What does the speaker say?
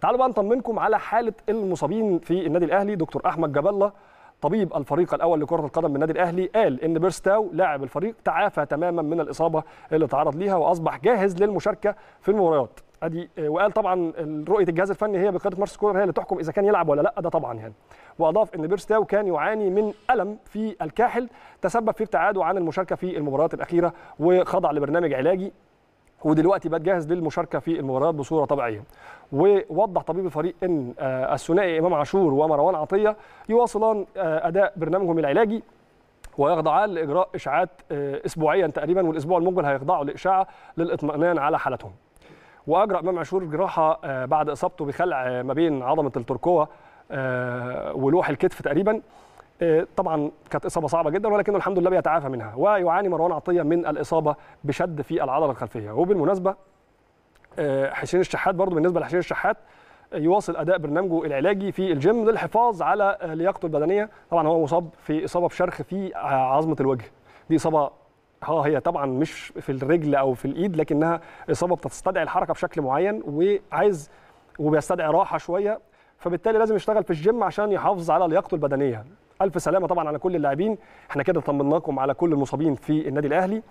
تعالوا بقى نطمنكم على حاله المصابين في النادي الاهلي دكتور احمد جاب الله طبيب الفريق الاول لكره القدم بالنادي الاهلي قال ان بيرستاو لاعب الفريق تعافى تماما من الاصابه اللي تعرض ليها واصبح جاهز للمشاركه في المباريات ادي وقال طبعا رؤيه الجهاز الفني هي بقياده مارس كولر هي اللي تحكم اذا كان يلعب ولا لا ده طبعا يعني واضاف ان بيرستاو كان يعاني من الم في الكاحل تسبب في ابتعاده عن المشاركه في المباريات الاخيره وخضع لبرنامج علاجي ودلوقتي بقى جاهز للمشاركه في المباريات بصوره طبيعيه ووضح طبيب الفريق ان آه، الثنائي امام عاشور ومروان عطيه يواصلان آه، اداء برنامجهم العلاجي ويخضعان لاجراء اشاعات آه، اسبوعيا تقريبا والاسبوع المقبل هيخضعوا لاشاعه للاطمئنان على حالتهم واجرى امام عاشور جراحه بعد اصابته بخلع ما بين عظمه التركوه ولوح الكتف تقريبا آه، طبعا كانت اصابه صعبه جدا ولكنه الحمد لله بيتعافى منها ويعاني مروان عطيه من الاصابه بشد في العضله الخلفيه وبالمناسبه آه، حسين الشحات برضو بالنسبه لحسين الشحات يواصل اداء برنامجه العلاجي في الجيم للحفاظ على لياقته البدنيه طبعا هو مصاب في اصابه بشرخ في عظمه الوجه دي اصابه ها هي طبعا مش في الرجل او في الايد لكنها اصابه بتستدعي الحركه بشكل معين وعايز وبيستدعي راحه شويه فبالتالي لازم يشتغل في الجيم عشان يحافظ على لياقته البدنيه الف سلامه طبعا على كل اللاعبين احنا كده طمناكم على كل المصابين في النادي الاهلي